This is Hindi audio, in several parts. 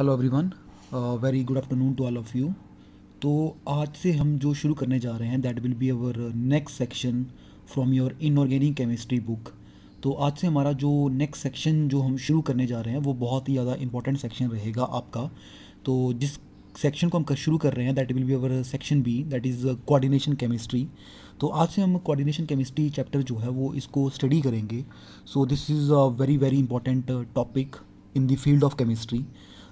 Hello everyone very good afternoon to all of you तो आज से हम जो शुरू करने जा रहे हैं that will be our next section from your inorganic chemistry book तो आज से हमारा जो नेक्स्ट सेक्शन जो हम शुरू करने जा रहे हैं वो बहुत ही ज़्यादा इंपॉर्टेंट सेक्शन रहेगा आपका तो जिस सेक्शन को हम शुरू कर रहे हैं that will be our section B that is coordination chemistry तो आज से हम कोऑर्डिनेशन केमिस्ट्री चैप्टर जो है वो इसको स्टडी करेंगे so this is a very very important topic in the field of chemistry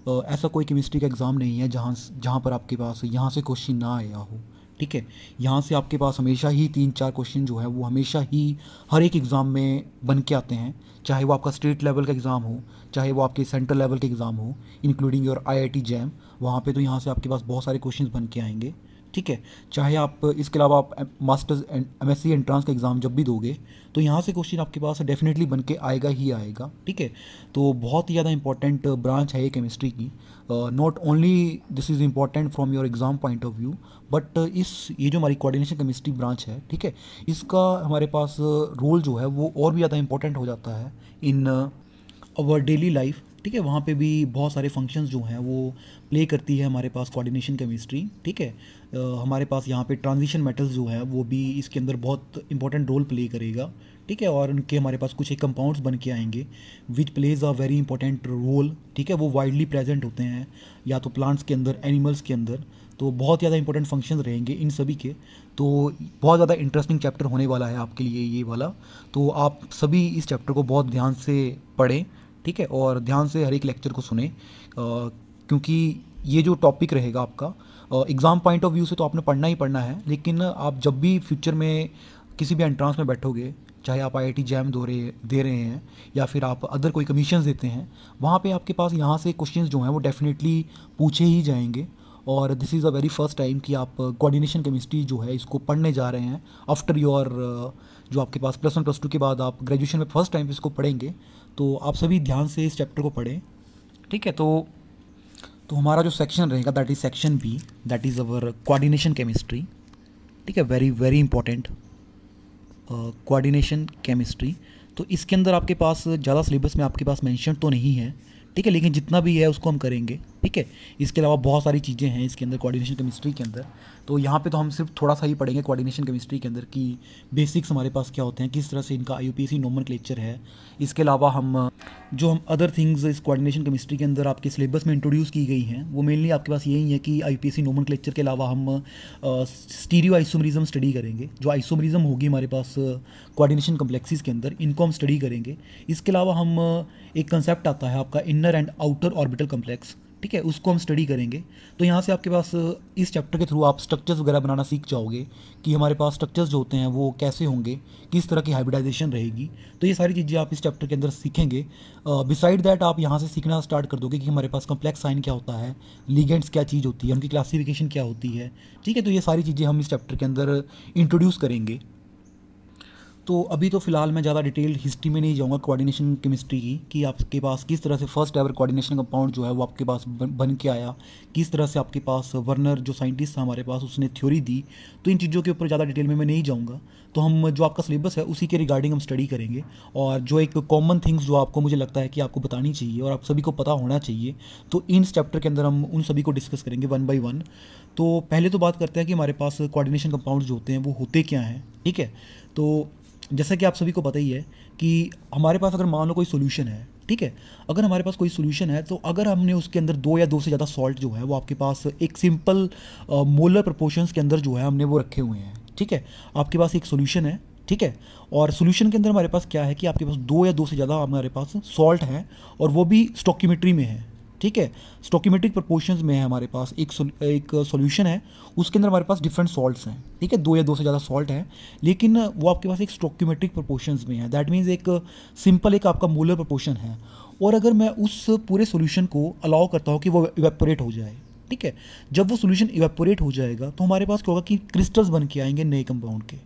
ऐसा कोई केमिस्ट्री का एग्ज़ाम नहीं है जहाँ जहाँ पर आपके पास यहाँ से क्वेश्चन ना आया हो ठीक है यहाँ से आपके पास हमेशा ही तीन चार क्वेश्चन जो है वो हमेशा ही हर एक एग्ज़ाम में बन के आते हैं चाहे वो आपका स्टेट लेवल का एग्ज़ाम हो चाहे वो आपके सेंट्रल लेवल के एग्ज़ाम हो including your I I T JAM वहाँ पर तो यहाँ से आपके पास बहुत सारे क्वेश्चन बन के आएंगे ठीक है चाहे आप इसके अलावा आप masters and M S entrance का एग्ज़ाम जब भी दोगे तो यहाँ से क्वेश्चन आपके पास डेफिनेटली बन के आएगा ही आएगा ठीक है तो बहुत ही ज़्यादा इंपॉर्टेंट ब्रांच है ये केमिस्ट्री की not only this is important from your exam point of view but इस ये जो हमारी कोऑर्डिनेशन केमिस्ट्री ब्रांच है ठीक है इसका हमारे पास रोल जो है वो और भी ज़्यादा इंपॉर्टेंट हो जाता है इन अवर डेली लाइफ ठीक है वहाँ पे भी बहुत सारे फंक्शंस जो हैं वो प्ले करती है हमारे पास कोऑर्डिनेशन केमिस्ट्री ठीक है हमारे पास यहाँ पे ट्रांजिशन मेटल्स जो है वो भी इसके अंदर बहुत इंपॉर्टेंट रोल प्ले करेगा ठीक है और उनके हमारे पास कुछ एक कंपाउंड्स बन के आएंगे which plays a very important role ठीक है वो वाइडली प्रेजेंट होते हैं या तो प्लांट्स के अंदर एनिमल्स के अंदर तो बहुत ज़्यादा इंपॉर्टेंट फंक्शन रहेंगे इन सभी के तो बहुत ज़्यादा इंटरेस्टिंग चैप्टर होने वाला है आपके लिए ये वाला तो आप सभी इस चैप्टर को बहुत ध्यान से पढ़ें ठीक है और ध्यान से हर एक लेक्चर को सुने क्योंकि ये जो टॉपिक रहेगा आपका एग्ज़ाम पॉइंट ऑफ व्यू से तो आपने पढ़ना ही पढ़ना है लेकिन आप जब भी फ्यूचर में किसी भी एंट्रांस में बैठोगे चाहे आप आई जैम दो रहे दे रहे हैं या फिर आप अदर कोई कमीशन देते हैं वहाँ पे आपके पास यहाँ से क्वेश्चन जो हैं वो डेफिनेटली पूछे ही जाएंगे और this is a very first time कि आप कोऑर्डिनेशन केमिस्ट्री जो है इसको पढ़ने जा रहे हैं आफ्टर योर जो आपके पास प्लस वन प्लस टू के बाद आप ग्रेजुएशन में फर्स्ट टाइम इसको पढ़ेंगे तो आप सभी ध्यान से इस चैप्टर को पढ़ें ठीक है तो तो हमारा जो सेक्शन रहेगा that is section B that is our coordination chemistry ठीक है very very important coordination chemistry तो इसके अंदर आपके पास ज़्यादा सिलेबस में आपके पास मेंशन तो नहीं है ठीक है लेकिन जितना भी है उसको हम करेंगे ठीक है इसके अलावा बहुत सारी चीज़ें हैं इसके अंदर कोऑर्डिनेशन केमिस्ट्री के अंदर तो यहाँ पे तो हम सिर्फ थोड़ा सा ही पढ़ेंगे कोऑर्डिनेशन केमिस्ट्री के अंदर कि बेसिक्स हमारे पास क्या होते हैं किस तरह से इनका आई यू नॉमन क्लेक्चर है इसके अलावा हम जो हम अदर थिंग्स इस कोऑर्डिनेशन केमिस्ट्री के अंदर आपके सिलेबस में इंट्रोड्यूस की गई हैं वो मेनली आपके पास यही है कि आई यू नॉमन क्लेक्चर के अलावा हम स्टीरियो आइसोमरिज्म स्टडी करेंगे जो आइसोमरिज्म होगी हमारे पास कोऑर्डिनेशन कम्प्लेक्सीज के अंदर इनको हम स्टडी करेंगे इसके अलावा हम एक कंसेप्ट आता है आपका inner and outer orbital complex ठीक है उसको हम स्टडी करेंगे तो यहाँ से आपके पास इस चैप्टर के थ्रू आप स्ट्रक्चर्स वगैरह बनाना सीख जाओगे कि हमारे पास स्ट्रक्चर्स जो होते हैं वो कैसे होंगे किस तरह की हाइब्रिडाइजेशन रहेगी तो ये सारी चीज़ें आप इस चैप्टर के अंदर सीखेंगे बिसाइड uh, दैट आप यहाँ से सीखना स्टार्ट कर दोगे कि हमारे पास कम्प्लेक्स साइन क्या होता है लीगेंट्स क्या चीज़ होती है उनकी क्लासीफिकेशन क्या होती है ठीक है तो ये सारी चीज़ें हम इस चैप्टर के अंदर इंट्रोड्यूस करेंगे तो अभी तो फिलहाल मैं ज़्यादा डिटेल हिस्ट्री में नहीं जाऊँगा कोऑर्डिनेशन केमिस्ट्री की कि आपके पास किस तरह से फर्स्ट एवर कोऑर्डिनेशन कंपाउंड जो है वो आपके पास बन के आया किस तरह से आपके पास वर्नर जो साइंटिस्ट था हमारे पास उसने थ्योरी दी तो इन चीज़ों के ऊपर ज़्यादा डिटेल में मैं नहीं जाऊँगा तो हम जो आपका सिलेबस है उसी के रिगार्डिंग हम स्टडी करेंगे और जो एक कॉमन थिंग्स जो आपको मुझे लगता है कि आपको बतानी चाहिए और आप सभी को पता होना चाहिए तो इन चैप्टर के अंदर हम उन सभी को डिस्कस करेंगे वन बाई वन तो पहले तो बात करते हैं कि हमारे पास कोऑर्डिनेशन कंपाउंड जो होते हैं वो होते क्या हैं ठीक है तो जैसा कि आप सभी को पता ही है कि हमारे पास अगर मान लो कोई सोल्यूशन है ठीक है अगर हमारे पास कोई सोल्यूशन है तो अगर हमने उसके अंदर दो या दो से ज़्यादा सॉल्ट जो है वो आपके पास एक सिंपल मोलर प्रपोर्शंस के अंदर जो है हमने वो रखे हुए हैं ठीक है आपके पास एक सोल्यूशन है ठीक है और सोल्यूशन के अंदर हमारे पास क्या है कि आपके पास दो या दो से ज़्यादा हमारे पास सॉल्ट हैं और वो भी स्टोक्यूमेट्री में है ठीक है स्टोकीमेट्रिक प्रपोर्शन में है हमारे पास एक एक सोल्यूशन uh, है उसके अंदर हमारे पास डिफरेंट सॉल्ट हैं ठीक है दो या दो से ज़्यादा सॉल्ट हैं लेकिन uh, वो आपके पास एक स्टोक्यूमेट्रिक प्रपोर्शन में है दैट मीन्स एक सिंपल uh, एक आपका मूलर प्रपोर्शन है और अगर मैं उस पूरे सोल्यूशन को अलाउ करता हूँ कि वो इवेपोरेट हो जाए ठीक है जब वो सोल्यूशन इवेपोरेट हो जाएगा तो हमारे पास क्या होगा कि क्रिस्टल्स बन के आएंगे नए कंपाउंड के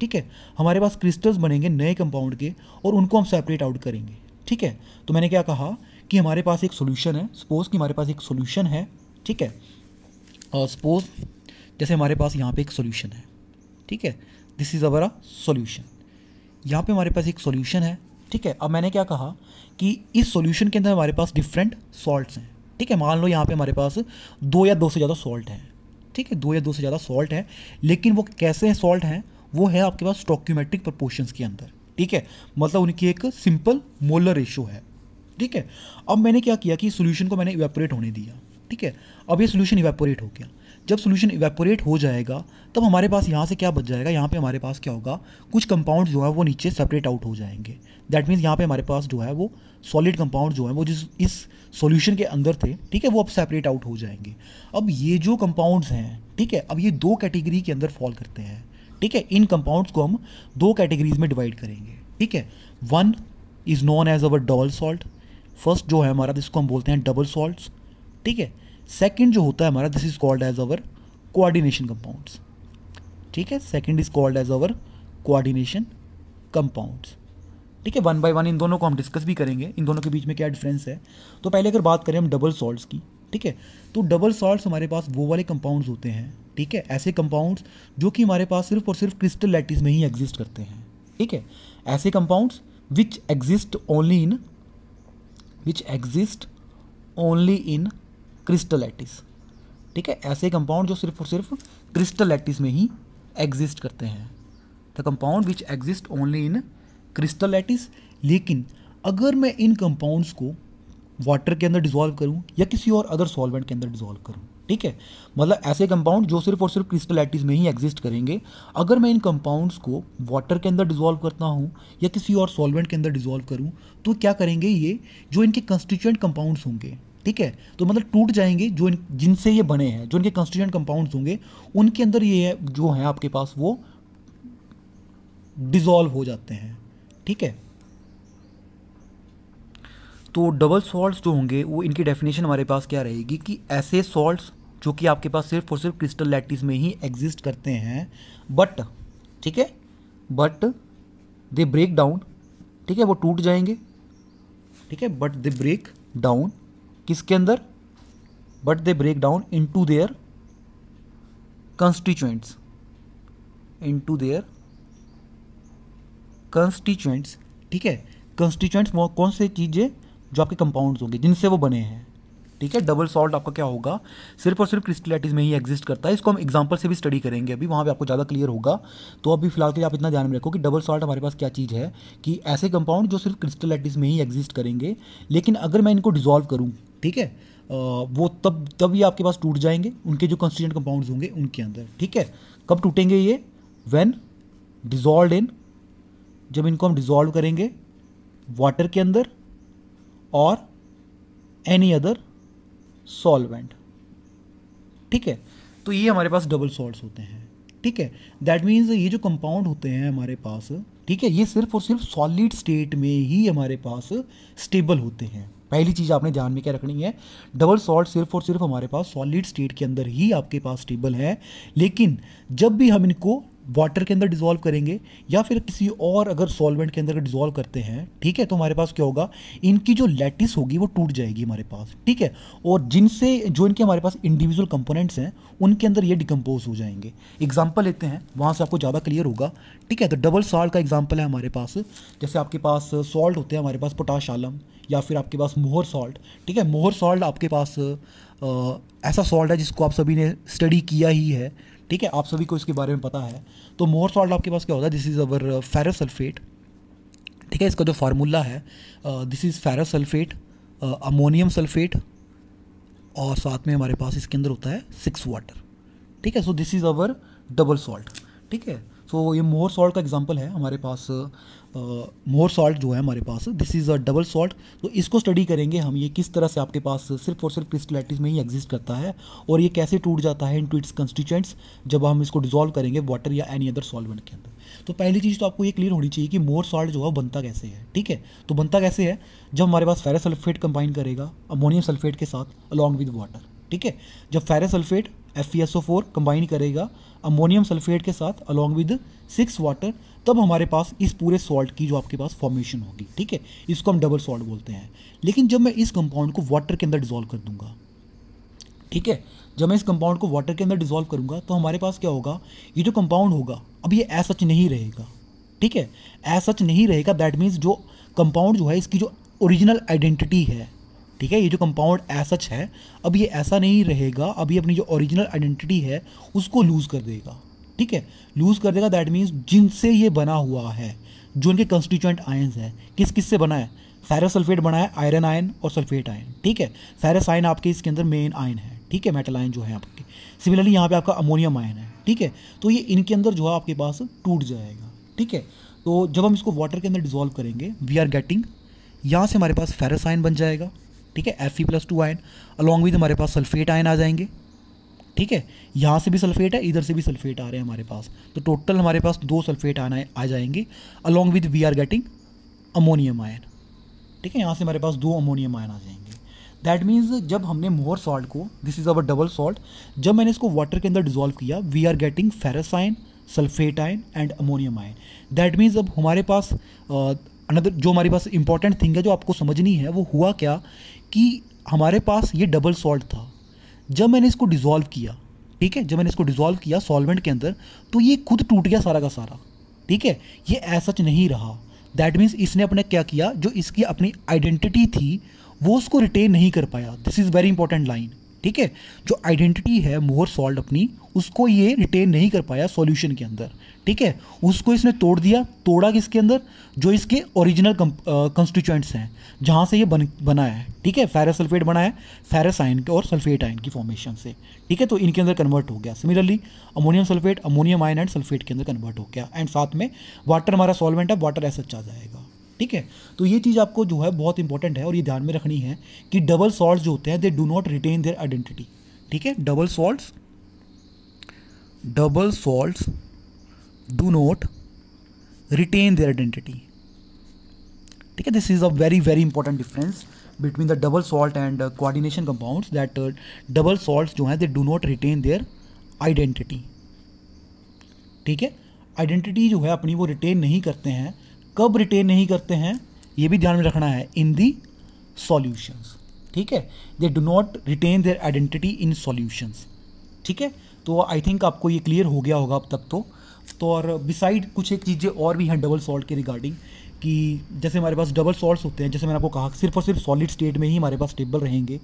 ठीक है हमारे पास क्रिस्टल्स बनेंगे नए कंपाउंड के और उनको हम सेपरेट आउट करेंगे ठीक है तो मैंने क्या कहा कि हमारे पास एक सोल्यूशन है सपोज़ कि हमारे पास एक सोल्यूशन है ठीक है और सपोज़ जैसे हमारे पास यहाँ पे एक सोल्यूशन है ठीक है दिस इज़ अवर सोल्यूशन यहाँ पे हमारे पास एक सोल्यूशन है ठीक है अब मैंने क्या कहा कि इस सोल्यूशन के अंदर हमारे पास डिफरेंट सॉल्ट्स हैं ठीक है मान लो यहाँ पे हमारे पास दो या दो से ज़्यादा सॉल्ट हैं ठीक है दो या दो से ज़्यादा सॉल्ट हैं लेकिन वो कैसे सॉल्ट हैं वो है आपके पास स्टोक्यूमेट्रिक प्रपोर्शन के अंदर ठीक है मतलब उनकी एक सिंपल मोलर रेशो है ठीक है अब मैंने क्या किया कि सोल्यूशन को मैंने इवेपोरेट होने दिया ठीक है अब ये सोल्यूशन इवेपोरेट हो गया जब सोल्यूशन इवेपोरेट हो जाएगा तब हमारे पास यहाँ से क्या बच जाएगा यहाँ पे हमारे पास क्या होगा कुछ कंपाउंड जो है वो नीचे सेपरेट आउट हो जाएंगे दैट मीन्स यहाँ पे हमारे पास जो है वो सॉलिड कंपाउंड जो है वो जिस इस सॉल्यूशन के अंदर थे ठीक है वो अब सेपरेट आउट हो जाएंगे अब ये जो कंपाउंड्स हैं ठीक है अब ये दो कैटेगरी के अंदर फॉल करते हैं ठीक है इन कंपाउंड्स को हम दो कैटेगरीज में डिवाइड करेंगे ठीक है one is known as our double salt first जो है हमारा जिसको हम बोलते हैं डबल सॉल्ट ठीक है सेकेंड जो होता है हमारा this is called as our coordination compounds ठीक है second is called as our coordination compounds ठीक है वन बाय वन इन दोनों को हम डिस्कस भी करेंगे इन दोनों के बीच में क्या डिफरेंस है तो पहले अगर बात करें हम डबल सॉल्ट्स की ठीक है तो डबल सॉल्ट्स हमारे पास वो वाले कंपाउंड्स होते हैं ठीक है ऐसे कंपाउंड्स जो कि हमारे पास सिर्फ और सिर्फ क्रिस्टल लैटिस में ही एग्जिस्ट करते हैं ठीक है ऐसे compounds which exist only in which exist only in crystal lattice ठीक है ऐसे कंपाउंड जो सिर्फ और सिर्फ क्रिस्टल एटिस में ही एग्जिस्ट करते हैं the compound which exist only in crystal lattice लेकिन अगर मैं इन कंपाउंड्स को वाटर के अंदर डिजोल्व करूँ या किसी और अदर सॉल्वेंट के अंदर डिजोल्व करूँ ठीक है मतलब ऐसे कंपाउंड जो सिर्फ और सिर्फ क्रिस्टलाइटिस में ही एग्जिस्ट करेंगे अगर मैं इन कंपाउंड्स को वाटर के अंदर डिजोल्व करता हूँ या किसी और सॉल्वेंट के अंदर डिजोल्व करूँ तो क्या करेंगे ये जो इनके कंस्टिट्यूएंट कंपाउंड्स होंगे ठीक है तो मतलब टूट जाएंगे जो इन जिनसे ये बने हैं जो इनके कंस्टिट्यूएंट कंपाउंड्स होंगे उनके अंदर ये है, जो हैं आपके पास वो डिजॉल्व हो जाते हैं ठीक है तो डबल सॉल्ट्स जो होंगे वो इनकी डेफिनेशन हमारे पास क्या रहेगी कि ऐसे सॉल्ट्स जो कि आपके पास सिर्फ और सिर्फ क्रिस्टल लैटिस में ही एग्जिस्ट करते हैं बट ठीक है बट दे ब्रेक डाउन ठीक है वो टूट जाएंगे ठीक है बट दे ब्रेक डाउन किसके अंदर but they break down into their constituents into their constituents ठीक है कंस्टिचुएंट्स कौन से चीज़ें जो आपके कंपाउंड्स होंगे जिनसे वो बने हैं ठीक है डबल सॉल्ट आपका क्या होगा सिर्फ और सिर्फ क्रिस्टलाइटिस में ही एग्जिस्ट करता है इसको हम एग्जाम्पल से भी स्टडी करेंगे अभी वहाँ पर आपको ज़्यादा क्लियर होगा तो अभी फिलहाल के लिए आप इतना ध्यान में रखो कि डबल सॉल्ट हमारे पास क्या चीज़ है कि ऐसे कंपाउंड जो सिर्फ क्रिस्टलाइटिस में ही एग्जिस्ट करेंगे लेकिन अगर मैं इनको डिजोल्व करूँ ठीक है वो तब तब ये आपके पास टूट जाएंगे उनके जो कंस्टिटेंट कंपाउंड्स होंगे उनके अंदर ठीक है कब टूटेंगे ये वैन डिजॉल्व इन जब इनको हम डिजॉल्व करेंगे वाटर के अंदर और एनी अदर सॉल्वेंट ठीक है तो ये हमारे पास डबल सॉल्ट होते हैं ठीक है दैट मीन्स ये जो कंपाउंड होते हैं हमारे पास ठीक है ये सिर्फ और सिर्फ सॉलिड स्टेट में ही हमारे पास स्टेबल होते हैं पहली चीज़ आपने ध्यान में क्या रखनी है डबल सॉल्ट सिर्फ और सिर्फ हमारे पास सॉलिड स्टेट के अंदर ही आपके पास स्टेबल है लेकिन जब भी हम इनको वाटर के अंदर डिजोल्व करेंगे या फिर किसी और अगर सॉल्वेंट के अंदर डिजोल्व करते हैं ठीक है तो हमारे पास क्या होगा इनकी जो लैटिस होगी वो टूट जाएगी हमारे पास ठीक है और जिनसे जो इनके हमारे पास इंडिविजुअल कंपोनेंट्स हैं उनके अंदर ये डिकम्पोज हो जाएंगे एग्जाम्पल लेते हैं वहाँ से आपको ज़्यादा क्लियर होगा ठीक है तो डबल साल्ट का एग्जाम्पल है हमारे पास जैसे आपके पास सॉल्ट होते हैं हमारे पास पोटाश आलम या फिर आपके पास मोहर सॉल्ट ठीक है मोहर सॉल्ट आपके पास ऐसा सॉल्ट है जिसको आप सभी ने स्टडी किया ही है ठीक है आप सभी को इसके बारे में पता है तो मोर सॉल्ट आपके पास क्या होता है this is our ferrous sulphate ठीक है इसका जो फार्मूला है this is ferrous sulphate ammonium sulphate और साथ में हमारे पास इसके अंदर होता है सिक्स वाटर ठीक है so this is our double salt ठीक है सो ये मोर सॉल्ट का एग्जाम्पल है हमारे पास मोर सॉल्ट जो है हमारे पास this is a double salt तो इसको स्टडी करेंगे हम ये किस तरह से आपके पास सिर्फ और सिर्फ क्रिस्टलाइटिस में ही एग्जिस्ट करता है और ये कैसे टूट जाता है टू इट्स कंस्टिट्यूएंट्स जब हम इसको डिजोल्व करेंगे वाटर या एनी अदर सॉल्वेंट के अंदर तो पहली चीज़ तो आपको ये क्लियर होनी चाहिए कि मोर सॉल्ट जो है बनता कैसे है ठीक है तो बनता कैसे है जब हमारे पास फेरस सल्फेट कंबाइन करेगा अमोनियम सल्फेट के साथ अलॉन्ग विद वाटर ठीक है जब ferrous sulphate F E S O four combine करेगा अमोनियम सल्फेट के साथ अलॉन्ग विद सिक्स वाटर तब हमारे पास इस पूरे सॉल्ट की जो आपके पास फॉर्मेशन होगी ठीक है इसको हम डबल सॉल्ट बोलते हैं लेकिन जब मैं इस कंपाउंड को वाटर के अंदर डिजोल्व कर दूंगा ठीक है जब मैं इस कंपाउंड को वाटर के अंदर डिजोल्व करूंगा तो हमारे पास क्या होगा ये जो कंपाउंड होगा अब ये एसच सच नहीं रहेगा ठीक है एसच सच नहीं रहेगा दैट मीन्स जो कंपाउंड जो है इसकी जो ओरिजिनल आइडेंटिटी है ठीक है ये जो कंपाउंड एसच सच है अब ये ऐसा नहीं रहेगा अब ये अपनी जो ओरिजिनल आइडेंटिटी है उसको लूज़ कर देगा ठीक है लूज़ कर देगा दैट मीन्स जिनसे ये बना हुआ है जो इनके कंस्टिट्यूएंट आयन्स हैं किस किस से बना है फेरस सल्फेट बना है आयरन आयन और सल्फेट आयन ठीक है फेरस आयन आपके इसके अंदर मेन आयन है ठीक है मेटल आयन जो है आपके सिमिलरली यहाँ पे आपका अमोनियम आयन है ठीक है तो ये इनके अंदर जो है आपके पास टूट जाएगा ठीक है तो जब हम इसको वाटर के अंदर डिजोल्व करेंगे वी आर गेटिंग यहाँ से हमारे पास फेरस आयन बन जाएगा ठीक है F E plus two ion along with हमारे पास सल्फेट आयन आ जाएंगे ठीक है यहाँ से भी सल्फेट है इधर से भी सल्फेट आ रहे हैं हमारे पास तो टोटल हमारे पास दो सल्फेट आना आ जाएंगे along with we are getting ammonium ion ठीक है यहाँ से हमारे पास दो अमोनियम आयन आ जाएंगे दैट मीन्स जब हमने मोर सॉल्ट को this is our double salt जब मैंने इसको वाटर के अंदर डिजोल्व किया we are getting ferrous ion sulphate ion and ammonium ion that means अब हमारे पास अनदर जो हमारे पास इंपॉर्टेंट थिंग है जो आपको समझनी है वो हुआ क्या कि हमारे पास ये डबल सॉल्ट था जब मैंने इसको डिज़ोल्व किया ठीक है जब मैंने इसको डिज़ोल्व किया सॉल्वेंट के अंदर तो ये खुद टूट गया सारा का सारा ठीक है ये ऐसा नहीं रहा दैट मीन्स इसने अपने क्या किया जो इसकी अपनी आइडेंटिटी थी वो उसको रिटेन नहीं कर पाया this is very important line ठीक है जो आइडेंटिटी है मोहर सॉल्ट अपनी उसको ये रिटेन नहीं कर पाया सॉल्यूशन के अंदर ठीक है उसको इसने तोड़ दिया तोड़ा किसके अंदर जो इसके ओरिजिनल कंस्टिट्यूएंट्स हैं जहाँ से ये बन बना है ठीक है फेरस सल्फेट बना है फेरस आयन और सल्फेट आयन की फॉर्मेशन से ठीक है तो इनके अंदर कन्वर्ट हो गया similarly ammonium sulphate ammonium ion and sulphate के अंदर कन्वर्ट हो गया एंड साथ में वाटर हमारा सॉल्वेंट है वाटर एस अच्छा जाएगा ठीक है तो ये चीज़ आपको जो है बहुत इंपॉर्टेंट है और ये ध्यान में रखनी है कि डबल सॉल्ट जो होते हैं they do not retain their identity ठीक है double salt double salt do not retain their identity ठीक है this is a very very important difference between the double salt and coordination compounds that double salt जो है they do not retain their identity ठीक है आइडेंटिटी जो है अपनी वो रिटेन नहीं करते हैं कब रिटेन नहीं करते हैं ये भी ध्यान में रखना है इन दी सॉल्यूशंस ठीक है they do not retain their identity in solutions ठीक है तो आई थिंक आपको ये क्लियर हो गया होगा अब तक तो तो और बिसाइड कुछ एक चीज़ें और भी हैं डबल सॉल्ट के रिगार्डिंग कि जैसे हमारे पास डबल सॉल्ट्स होते हैं जैसे मैंने आपको कहा सिर्फ और सिर्फ सॉलिड स्टेट में ही हमारे पास स्टेबल रहेंगे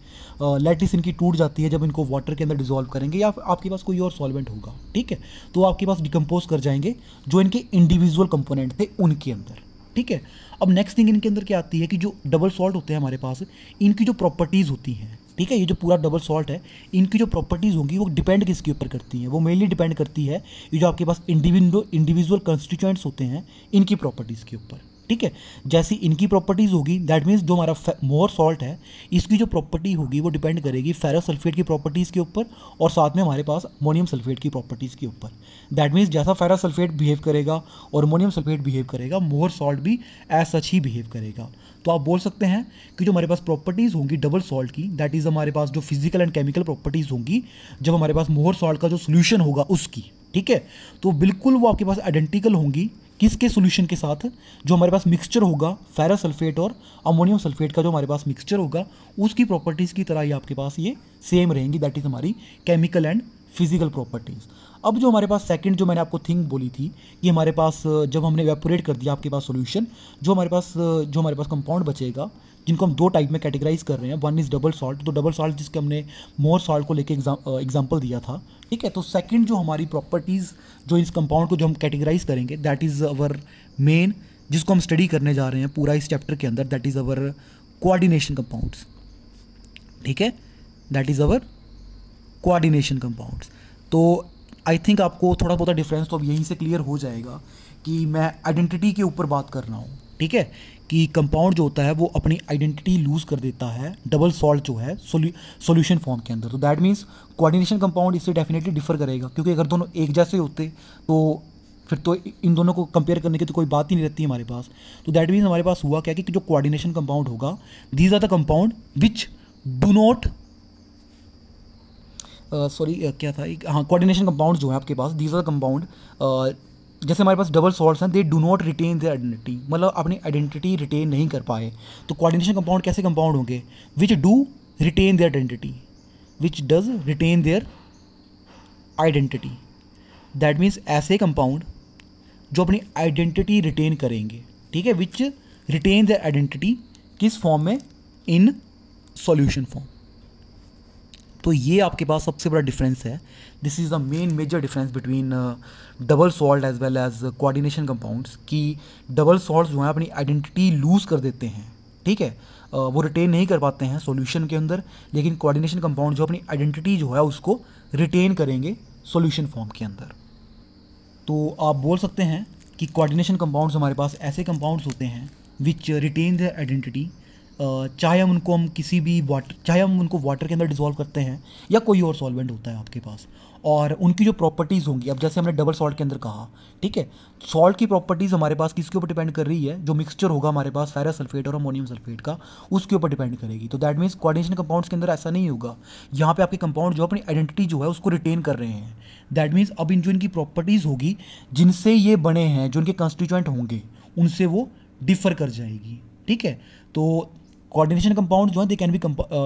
लैटिस इनकी टूट जाती है जब इनको वाटर के अंदर डिजोल्व करेंगे या आपके पास कोई और सॉल्वेंट होगा ठीक है तो आपके पास डिकम्पोज कर जाएंगे जो इनके इंडिविजुअल कंपोनेंट थे उनके अंदर ठीक है अब नेक्स्ट थिंग इनके अंदर क्या आती है कि जो डबल सॉल्ट होते हैं हमारे पास इनकी जो प्रॉपर्टीज़ होती हैं ठीक है ये जो पूरा डबल सॉल्ट है इनकी जो प्रॉपर्टीज़ होंगी वो डिपेंड किसके ऊपर करती हैं वो मेनली डिपेंड करती है ये जो आपके पास इंडिविजुअल इंडिविजुअल कंस्टिट्यूएंट्स होते हैं इनकी प्रॉपर्टीज़ के ऊपर ठीक है जैसी इनकी प्रॉपर्टीज़ होगी दैट मीन्स जो हमारा मोर सॉल्ट है इसकी जो प्रॉपर्टी होगी वो डिपेंड करेगी फेरस सल्फेट की प्रॉपर्टीज़ के ऊपर और साथ में हमारे पास अमोनियम सल्फेट की प्रॉपर्टीज़ के ऊपर दैट मीन्स जैसा फेरस सल्फेट बिहेव करेगा और अमोनियम सल्फेट बिहेव करेगा मोर सॉल्ट भी एज सच ही बिहेव करेगा तो आप बोल सकते हैं कि जो हमारे पास प्रॉपर्टीज़ होंगी डबल सॉल्ट की दैट इज़ हमारे पास जो फिजिकल एंड केमिकल प्रॉपर्टीज़ होंगी जब हमारे पास मोहर सॉल्ट का जो सोल्यूशन होगा उसकी ठीक है तो बिल्कुल वो आपके पास आइडेंटिकल होंगी किसके सोल्यूशन के साथ जो हमारे पास मिक्सचर होगा फेरा सल्फेट और अमोनियम सल्फेट का जो हमारे पास मिक्सचर होगा उसकी प्रॉपर्टीज़ की तरह ही आपके पास ये सेम रहेंगी दैट इज़ हमारी केमिकल एंड फिजिकल प्रॉपर्टीज़ अब जो हमारे पास सेकंड जो मैंने आपको थिंग बोली थी कि हमारे पास जब हमने वेपोरेट कर दिया आपके पास सोल्यूशन जो हमारे पास जो हमारे पास कंपाउंड बचेगा जिनको हम दो टाइप में कैटेगराइज कर रहे हैं वन इज़ डबल सॉल्ट तो डबल सॉल्ट जिसके हमने मोर सॉल्ट को लेके एग्जाम्पल दिया था ठीक है तो सेकंड जो हमारी प्रॉपर्टीज़ जो इस कंपाउंड को जो हम कैटेगराइज करेंगे दैट इज़ अवर मेन जिसको हम स्टडी करने जा रहे हैं पूरा इस चैप्टर के अंदर that is our coordination compounds ठीक है that is our coordination compounds I आई थिंक आपको थोड़ा बहुत डिफरेंस तो अब यहीं से क्लियर हो जाएगा कि मैं आइडेंटिटी के ऊपर बात कर रहा हूँ ठीक है कि कंपाउंड जो होता है वो अपनी आइडेंटिटी लूज कर देता है डबल सॉल्ट जो है सॉल्यूशन फॉर्म के अंदर तो दैट मीन्स कोऑर्डिनेशन कंपाउंड इससे डेफिनेटली डिफर करेगा क्योंकि अगर दोनों एक जैसे होते तो फिर तो इन दोनों को कंपेयर करने की तो कोई बात ही नहीं रहती हमारे पास तो दैट मीन्स हमारे पास हुआ क्या कि जो कोऑर्डिनेशन कंपाउंड होगा these are the compound which do not sorry क्या था हाँ कोऑर्डिनेशन कंपाउंड जो है आपके पास दीज आर द कंपाउंड जैसे हमारे पास डबल सॉल्ट हैं they do not retain their identity मतलब अपनी आइडेंटिटी रिटेन नहीं कर पाए तो कोऑर्डिनेशन कंपाउंड कैसे कंपाउंड होंगे which do retain their identity which does retain their identity that means ऐसे कंपाउंड जो अपनी आइडेंटिटी रिटेन करेंगे ठीक है विच रिटेन द आइडेंटिटी किस फॉर्म में इन सॉल्यूशन फॉर्म तो ये आपके पास सबसे बड़ा डिफरेंस है this is the main major difference between double salt as well as coordination compounds कि डबल सॉल्ट जो हैं अपनी आइडेंटिटी लूज़ कर देते हैं ठीक है uh, वो रिटेन नहीं कर पाते हैं सोल्यूशन के अंदर लेकिन कोऑर्डिनेशन कंपाउंड जो अपनी आइडेंटिटी जो है उसको रिटेन करेंगे सोल्यूशन फॉर्म के अंदर तो आप बोल सकते हैं कि कोऑर्डिनेशन कंपाउंड्स हमारे पास ऐसे कंपाउंड्स होते हैं विच रिटेन द आइडेंटिटी चाहे हम उनको हम किसी भी वाटर चाहे हम उनको वाटर के अंदर डिजोल्व करते हैं या कोई और सॉल्वेंट होता है आपके पास और उनकी जो प्रॉपर्टीज़ होंगी अब जैसे हमने डबल सॉल्ट के अंदर कहा ठीक है सॉल्ट की प्रॉपर्टीज़ हमारे पास किसके ऊपर डिपेंड कर रही है जो मिक्सचर होगा हमारे पास फेरस सल्फेट और अमोनियम सल्फेट का उसके ऊपर डिपेंड करेगी तो दैट मीन्स कोऑर्डिनेशन कंपाउंड्स के अंदर ऐसा नहीं होगा यहाँ पे आपके कंपाउंड जो अपनी आइडेंटिटी जो है उसको रिटेन कर रहे हैं दैट मीन्स अब इन जो इनकी प्रॉपर्टीज़ होगी जिनसे ये बने हैं जो इनके कंस्टिट्यूंट होंगे उनसे वो डिफर कर जाएगी ठीक है तो कोऑर्डिनेशन कंपाउंड जो है they can be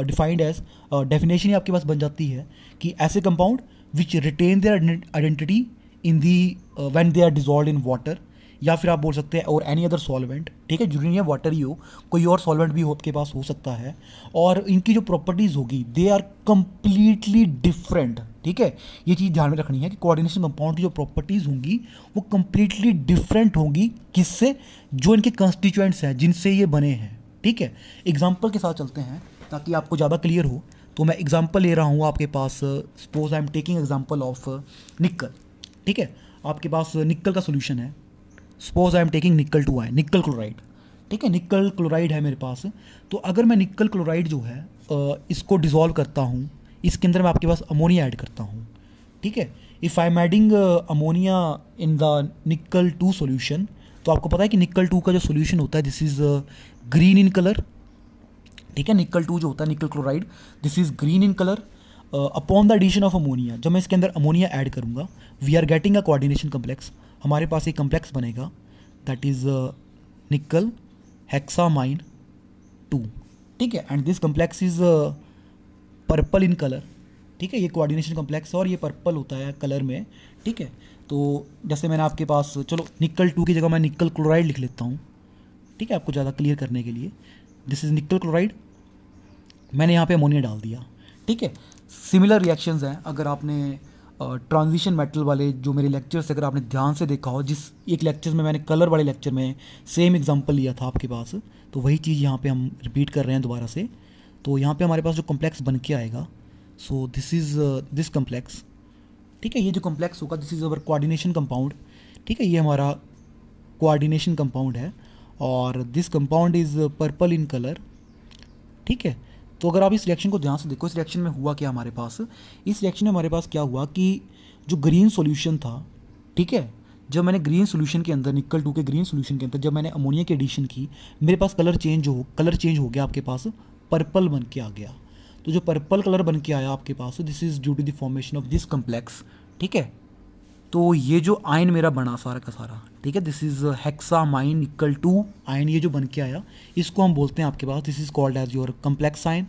defined as definition ही आपके पास बन जाती है कि ऐसे compound which retain their identity in the when they are dissolve in water या फिर आप बोल सकते हैं और एनी अदर सॉल्वेंट ठीक है जरूरी है वाटर ही हो कोई और सॉल्वेंट भी हो आपके पास हो सकता है और इनकी जो प्रॉपर्टीज़ होगी दे आर कंप्लीटली डिफरेंट ठीक है ये चीज़ ध्यान में रखनी है कि कोऑर्डिनेशन कंपाउंड की जो प्रॉपर्टीज़ होंगी वो कंप्लीटली डिफरेंट होंगी किससे जो इनके कंस्टिट्यूएंट्स हैं जिनसे ये बने हैं ठीक है एग्जाम्पल के साथ चलते हैं ताकि आपको ज़्यादा क्लियर हो तो मैं एग्जाम्पल ले रहा हूँ आपके पास suppose I am taking example of nickel ठीक है आपके पास निकल का सोल्यूशन है suppose I am taking nickel two I nickel chloride ठीक है निकल क्लोराइड है मेरे पास तो अगर मैं निकल क्लोराइड जो है इसको डिज़ोल्व करता हूँ इसके अंदर मैं आपके पास अमोनिया ऐड करता हूँ ठीक है if I am adding ammonia in the nickel two solution तो आपको पता है कि निकल टू का जो सोल्यूशन होता है this is green in colour ठीक है निकल टू जो होता है nickel chloride this is green in colour upon the addition of ammonia जब मैं इसके अंदर अमोनिया ऐड करूँगा we are getting a coordination complex हमारे पास एक कम्प्लेक्स बनेगा दैट इज निकल हेक्सामाइन टू ठीक है and this complex is purple in colour ठीक है ये कोऑर्डिनेशन कम्प्लेक्स और ये पर्पल होता है कलर में ठीक है तो जैसे मैंने आपके पास चलो निकल टू की जगह मैं निकल क्लोराइड लिख लेता हूँ ठीक है आपको ज़्यादा क्लियर करने के लिए दिस इज़ निकल क्लोराइड मैंने यहाँ पे अमोनिया डाल दिया ठीक है सिमिलर रिएक्शंस हैं अगर आपने ट्रांजिशन मेटल वाले जो मेरे लेक्चर्स अगर आपने ध्यान से देखा हो जिस एक लेक्चर में मैंने कलर वाले लेक्चर में सेम एग्जांपल लिया था आपके पास तो वही चीज़ यहाँ पे हम रिपीट कर रहे हैं दोबारा से तो यहाँ पे हमारे पास जो कम्प्लेक्स बन के आएगा so this is this complex ठीक है ये जो कम्प्लेक्स होगा this is our coordination compound ठीक है ये हमारा कोऑर्डिनेशन कंपाउंड है और this compound is purple in colour ठीक है तो अगर आप इस रिएक्शन को ध्यान से देखो इस रिएक्शन में हुआ क्या हमारे पास इस रिएक्शन में हमारे पास क्या हुआ कि जो ग्रीन सोल्यूशन था ठीक है जब मैंने ग्रीन सोल्यूशन के अंदर निकल टू के ग्रीन सोल्यूशन के अंदर जब मैंने अमोनिया की एडिशन की मेरे पास कलर चेंज हो कलर चेंज हो गया आपके पास पर्पल बन के आ गया तो जो पर्पल कलर बन के आया आपके पास this is due to the formation of this complex ठीक है तो ये जो आयन मेरा बना सारा का सारा ठीक है this is hexammine equal to ion ये जो बन के आया इसको हम बोलते हैं आपके पास this is called as your complex ion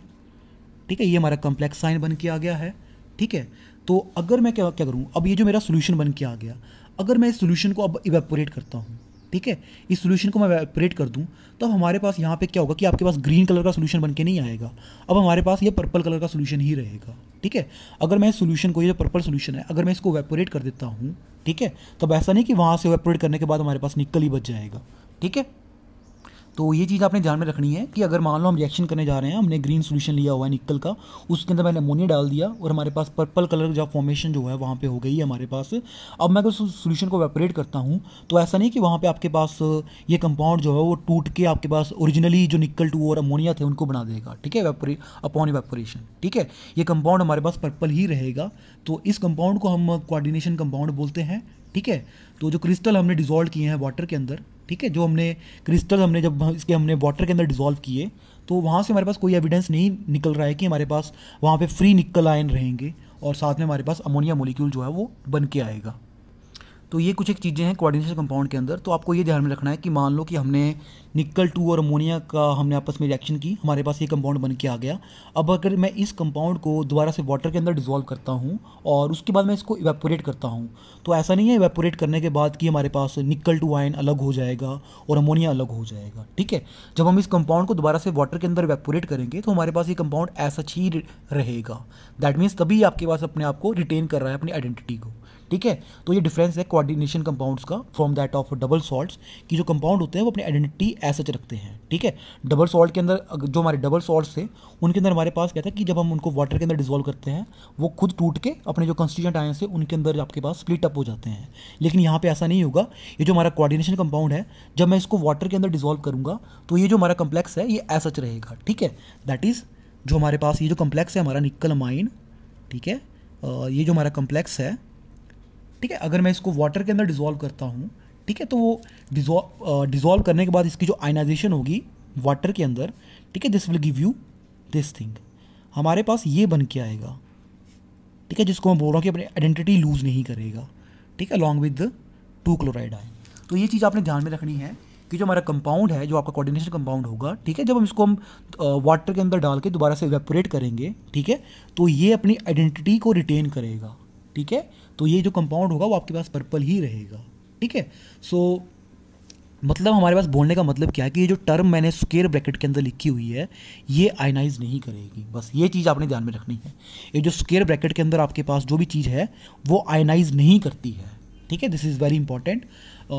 ठीक है ये हमारा कम्प्लेक्स आयन बन के आ गया है ठीक है तो अगर मैं क्या क्या करूँ अब ये जो मेरा सोल्यूशन बन के आ गया अगर मैं इस सोल्यूशन को अब इवेपोरेट करता हूँ ठीक है इस सोल्यूशन को मैं ऑपरेट कर दूँ तो अब हमारे पास यहाँ पे क्या होगा कि आपके पास ग्रीन कलर का सोल्यूशन बन के नहीं आएगा अब हमारे पास ये पर्पल कलर का सोल्यूशन ही रहेगा ठीक है अगर मैं इस सोल्यूशन को ये जो पर्पल सोल्यूशन है अगर मैं इसको वेपोरेट कर देता हूँ ठीक है तब ऐसा नहीं कि वहाँ से वेपोरेट करने के बाद हमारे पास निकल ही बच जाएगा ठीक है तो ये चीज़ आपने ध्यान में रखनी है कि अगर मान लो हम रिएक्शन करने जा रहे हैं हमने ग्रीन सोल्यूशन लिया हुआ है निकल का उसके अंदर मैंने अमोनिया डाल दिया और हमारे पास पर्पल कलर का फॉर्मेशन जो है वहाँ पे हो गई है हमारे पास अब मैं अगर सोल्यूशन को वेपरेट करता हूँ तो ऐसा नहीं कि वहाँ पर आपके पास ये कंपाउंड जो है वो टूट के आपके पास ओरिजिनली जो निकल टू और अमोनिया थे उनको बना देगा ठीक है वेपरे अपॉन वेपोरेशन ठीक है ये कंपाउंड हमारे पास पर्पल ही रहेगा तो इस कंपाउंड को हम कोऑर्डिनेशन कंपाउंड बोलते हैं ठीक है तो जो क्रिस्टल हमने डिजोल्व किए हैं वाटर के अंदर ठीक है जो हमने क्रिस्टल हमने जब इसके हमने वाटर के अंदर डिजोल्व किए तो वहाँ से हमारे पास कोई एविडेंस नहीं निकल रहा है कि हमारे पास वहाँ पे फ्री निकल आयन रहेंगे और साथ में हमारे पास अमोनिया मोलिक्यूल जो है वो बन के आएगा तो ये कुछ एक चीज़ें हैं कोऑर्डिनेशन कंपाउंड के अंदर तो आपको ये ध्यान में रखना है कि मान लो कि हमने निकल टू और अमोनिया का हमने आपस में रिएक्शन की हमारे पास ये कंपाउंड बन के आ गया अब अगर मैं इस कंपाउंड को दोबारा से वाटर के अंदर डिजोल्व करता हूँ और उसके बाद मैं इसको इवेपोरेट करता हूँ तो ऐसा नहीं है इवेपोरेट करने के बाद कि हमारे पास निकल टू आयन अलग हो जाएगा और अमोनिया अलग हो जाएगा ठीक है जब हम इस कंपाउंड को दोबारा से वाटर के अंदर इवेपोरेट करेंगे तो हमारे पास ये कंपाउंड ऐसा ही रहेगा दैट मीन्स तभी आपके पास अपने आप को रिटेन कर रहा है अपनी आइडेंटिटी को ठीक है तो ये डिफरेंस है कोऑर्डिनेशन कंपाउंड्स का from that of double salts कि जो कंपाउंड होते हैं वो अपनी आइडेंटिटी एसच रखते हैं ठीक है डबल सॉल्ट के अंदर जो हमारे डबल सॉल्ट्स थे उनके अंदर हमारे पास क्या था कि जब हम उनको वाटर के अंदर डिजोल्व करते हैं वो खुद टूट के अपने जो कंस्टिट्यूंट आयन से उनके अंदर आपके पास स्प्लिट अप हो जाते हैं लेकिन यहाँ पर ऐसा नहीं होगा ये जो हमारा कोऑर्डिनेशन कंपाउंड है जब मैं इसको वाटर के अंदर डिजोल्व करूँगा तो ये जो हमारा कम्प्लेक्स है ये एसच रहेगा ठीक है दैट इज़ जो हमारे पास ये जो कम्प्लेक्स है हमारा निकल माइन ठीक है ये जो हमारा कम्प्लेक्स है ठीक है अगर मैं इसको वाटर के अंदर डिजोल्व करता हूँ ठीक है तो वो डिजोल्व डिजोल्व करने के बाद इसकी जो आइनाइजेशन होगी वाटर के अंदर ठीक है this will give you this thing हमारे पास ये बन के आएगा ठीक है जिसको मैं बोल रहा हूँ कि अपनी आइडेंटिटी लूज़ नहीं करेगा ठीक है अलॉन्ग विद टू क्लोराइड आए तो ये चीज़ आपने ध्यान में रखनी है कि जो हमारा कंपाउंड है जो आपका कोऑर्डिनेशन कंपाउंड होगा ठीक है जब हम इसको हम वाटर के अंदर डाल के दोबारा से वेपोरेट करेंगे ठीक है तो ये अपनी आइडेंटिटी को रिटेन करेगा ठीक है तो ये जो कंपाउंड होगा वो आपके पास पर्पल ही रहेगा ठीक है सो मतलब हमारे पास बोलने का मतलब क्या है कि ये जो टर्म मैंने स्केयर ब्रैकेट के अंदर लिखी हुई है ये आयनाइज नहीं करेगी बस ये चीज़ आपने ध्यान में रखनी है ये जो स्केयर ब्रैकेट के अंदर आपके पास जो भी चीज़ है वो आयनाइज नहीं करती है ठीक है this is very important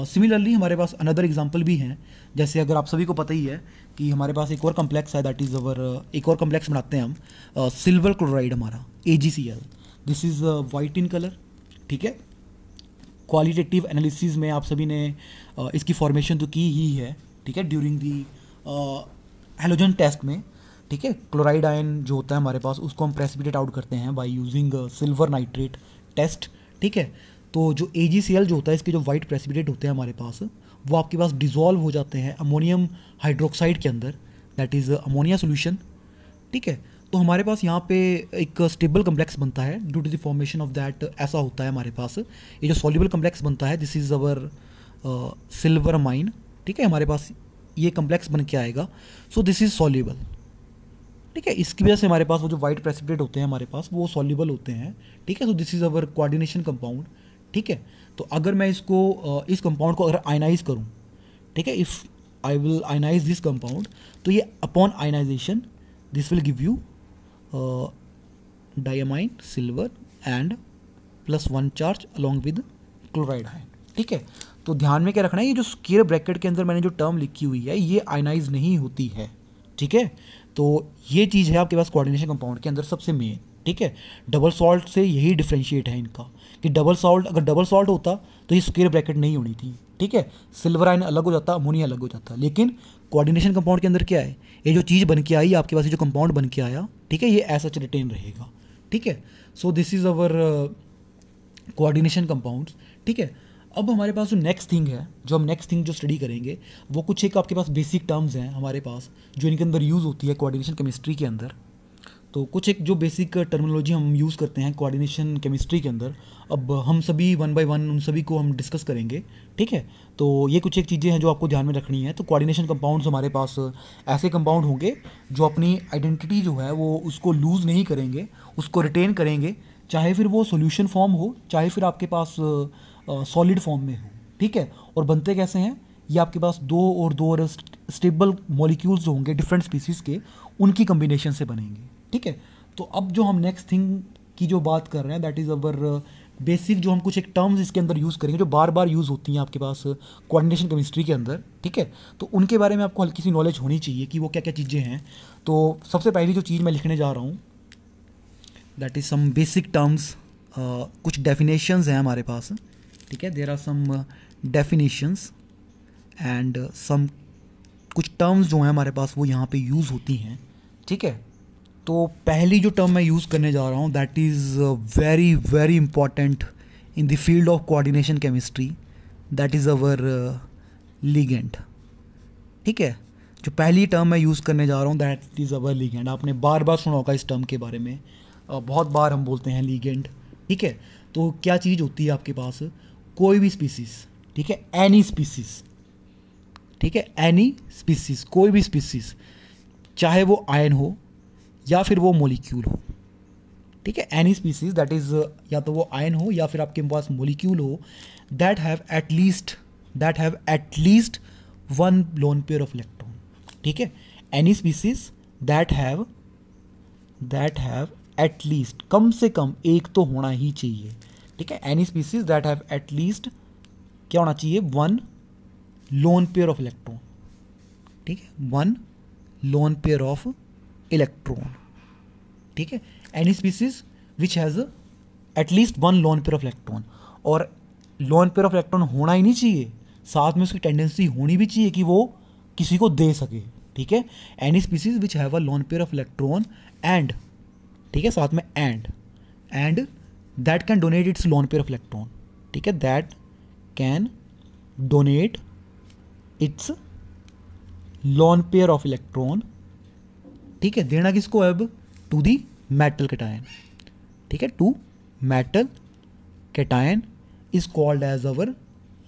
similarly हमारे पास अनदर एग्जाम्पल भी हैं जैसे अगर आप सभी को पता ही है कि हमारे पास एक और कम्प्लेक्स है दैट इज़ अवर एक और कम्प्लेक्स बनाते हैं हम सिल्वर uh, क्लोराइड हमारा A G C L this is white in colour ठीक है क्वालिटेटिव एनालिसिस में आप सभी ने uh, इसकी फॉर्मेशन तो की ही है ठीक है ड्यूरिंग दी हेलोजन टेस्ट में ठीक है क्लोराइड आयन जो होता है हमारे पास उसको हम प्रेसिपिटेट आउट करते हैं by using silver nitrate test ठीक है तो जो ए जो होता है इसके जो वाइट प्रेसिपिटेट होते हैं हमारे पास वो आपके पास डिजोल्व हो जाते हैं अमोनियम हाइड्रोक्साइड के अंदर दैट इज़ अमोनिया सोल्यूशन ठीक है तो हमारे पास यहाँ पे एक स्टेबल कम्प्लेक्स बनता है due to the formation of that ऐसा होता है हमारे पास ये जो सॉल्यूबल कम्प्लेक्स बनता है this is our silver ammine ठीक है हमारे पास ये कम्प्लेक्स बन के आएगा सो दिस इज़ सॉल्यूबल ठीक है इसकी वजह से हमारे पास वो जो वाइट प्रेसिपिटेट होते हैं हमारे पास वो सॉल्यूबल होते हैं ठीक है so this is our coordination compound ठीक है तो अगर मैं इसको इस कंपाउंड को अगर आयनाइज करूँ ठीक है if I will ionise this compound तो ये upon ionisation this will give you diammine silver and plus one charge along with chloride है ठीक है तो ध्यान में क्या रखना है ये जो स्केयर ब्रैकेट के अंदर मैंने जो टर्म लिखी हुई है ये आयनाइज नहीं होती है ठीक है तो ये चीज़ है आपके पास कोऑर्डिनेशन कंपाउंड के अंदर सबसे मेन ठीक है डबल सॉल्ट से यही डिफ्रेंशिएट है इनका कि डबल सॉल्ट अगर डबल सॉल्ट होता तो ये स्केयर ब्रैकेट नहीं होनी थी ठीक है सिल्वर आयन अलग हो जाता अमोनिया अलग हो जाता लेकिन कोऑर्डिनेशन कंपाउंड के अंदर क्या है ये जो चीज़ बन के आई आपके पास जो कंपाउंड बन के आया ठीक है ये एस एच रिटेन रहेगा ठीक है so this is our coordination compound ठीक है अब हमारे पास जो नेक्स्ट थिंग है जो हम नेक्स्ट थिंग जो स्टडी करेंगे वो कुछ एक आपके पास बेसिक टर्म्स हैं हमारे पास जो इनके अंदर यूज़ होती है कोऑर्डिनेशन केमिस्ट्री के अंदर तो कुछ एक जो बेसिक टर्मिनोलॉजी हम यूज़ करते हैं कोऑर्डिनेशन केमिस्ट्री के अंदर अब हम सभी वन बाय वन उन सभी को हम डिस्कस करेंगे ठीक है तो ये कुछ एक चीज़ें हैं जो आपको ध्यान में रखनी है तो कोऑर्डिनेशन कंपाउंड्स हमारे पास ऐसे कंपाउंड होंगे जो अपनी आइडेंटिटी जो है वो उसको लूज़ नहीं करेंगे उसको रिटेन करेंगे चाहे फिर वो सोल्यूशन फॉर्म हो चाहे फिर आपके पास सॉलिड फॉर्म में हो ठीक है और बनते कैसे हैं ये आपके पास दो और दो और स्टेबल मॉलिक्यूल्स जो होंगे डिफरेंट स्पीसीज़ के उनकी कम्बिनेशन से बनेंगे ठीक है तो अब जो हम नेक्स्ट थिंग की जो बात कर रहे हैं दैट इज़ अवर बेसिक जो हम कुछ एक टर्म्स इसके अंदर यूज़ करेंगे जो बार बार यूज़ होती हैं आपके पास कोऑर्डिनेशन uh, केमिस्ट्री के अंदर ठीक है तो उनके बारे में आपको हल्की सी नॉलेज होनी चाहिए कि वो क्या क्या चीज़ें हैं तो सबसे पहली जो चीज़ मैं लिखने जा रहा हूँ that is some basic terms कुछ डेफिनेशंस हैं हमारे पास ठीक है there are some definitions and some कुछ टर्म्स जो हैं हमारे पास वो यहाँ पे यूज़ होती हैं ठीक है तो पहली जो टर्म मैं यूज़ करने जा रहा हूँ that is very very important in the field of coordination chemistry that is our ligand ठीक है जो पहली टर्म मैं यूज़ करने जा रहा हूँ दैट इज़ अवर लीगेंट आपने बार बार सुना होगा इस टर्म के बारे में बहुत बार हम बोलते हैं लीगेंट ठीक है तो क्या चीज़ होती है आपके पास कोई भी स्पीसीज़ ठीक है एनी स्पीसीज़ ठीक है एनी स्पीसीज़ कोई भी स्पीसीज़ चाहे वो आयन हो या फिर वो मोलिक्यूल हो ठीक है एनी स्पीसीज दैट इज़ या तो वो आयन हो या फिर आपके पास मोलिक्यूल हो that have at least that have at least one lone pair of electron ठीक है any species that have that have at least कम से कम एक तो होना ही चाहिए ठीक है any species that have at least क्या होना चाहिए one lone pair of electron ठीक है one lone pair of electron ठीक है any species which has at least one lone pair of electron और लॉन पेयर ऑफ इलेक्ट्रॉन होना ही नहीं चाहिए साथ में उसकी टेंडेंसी होनी भी चाहिए कि वो किसी को दे सके ठीक है any species which have a lone pair of electron and ठीक है साथ में and and that can donate its lone pair of electron ठीक है that can donate its lone pair of electron ठीक है देना किसको अब टू दी मेटल कैटायन ठीक है to metal cation is called as our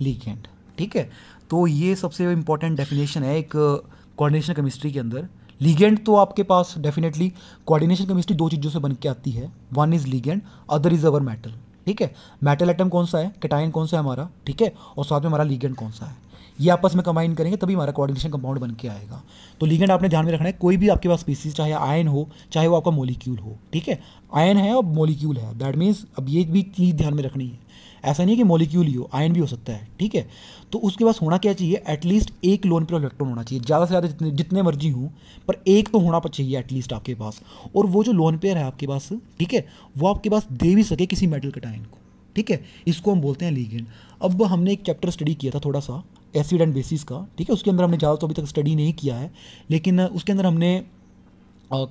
ligand ठीक है तो ये सबसे इंपॉर्टेंट डेफिनेशन है एक कोऑर्डिनेशन uh, केमिस्ट्री के अंदर लीगेंड तो आपके पास डेफिनेटली कोऑर्डिनेशन केमिस्ट्री दो चीज़ों से बन के आती है one is ligand other is our metal ठीक है मेटल आइटम कौन सा है कैटाइन कौन सा है हमारा ठीक है और साथ में हमारा लीगेंड कौन सा है ये आपस में कंबाइन करेंगे तभी हमारा कोऑर्डिनेशन कंपाउंड बन के आएगा तो लीगेंड आपने ध्यान में रखना है कोई भी आपके पास स्पीसीज चाहे आयन हो चाहे वो आपका मोलिक्यूल हो ठीक है आयन है और मोलिक्यूल है दैट मीन्स अब ये भी चीज़ ध्यान में रखनी है ऐसा नहीं है कि मोलिक्यूल ही हो आयन भी हो सकता है ठीक है तो उसके पास होना क्या चाहिए एटलीस्ट एक लोन पर इलेक्ट्रॉन होना चाहिए ज़्यादा से ज़्यादा जितने जितने मर्जी हूँ पर एक तो होना चाहिए एटलीस्ट आपके पास और वो जो लोन पेयर है आपके पास ठीक है वो आपके पास दे भी सके किसी मेटल कटाइन को ठीक है इसको हम बोलते हैं लीगेंड अब हमने एक चैप्टर स्टडी किया था थोड़ा सा एसिड एंड बेसिस का ठीक है उसके अंदर हमने ज़्यादा तो अभी तक स्टडी नहीं किया है लेकिन उसके अंदर हमने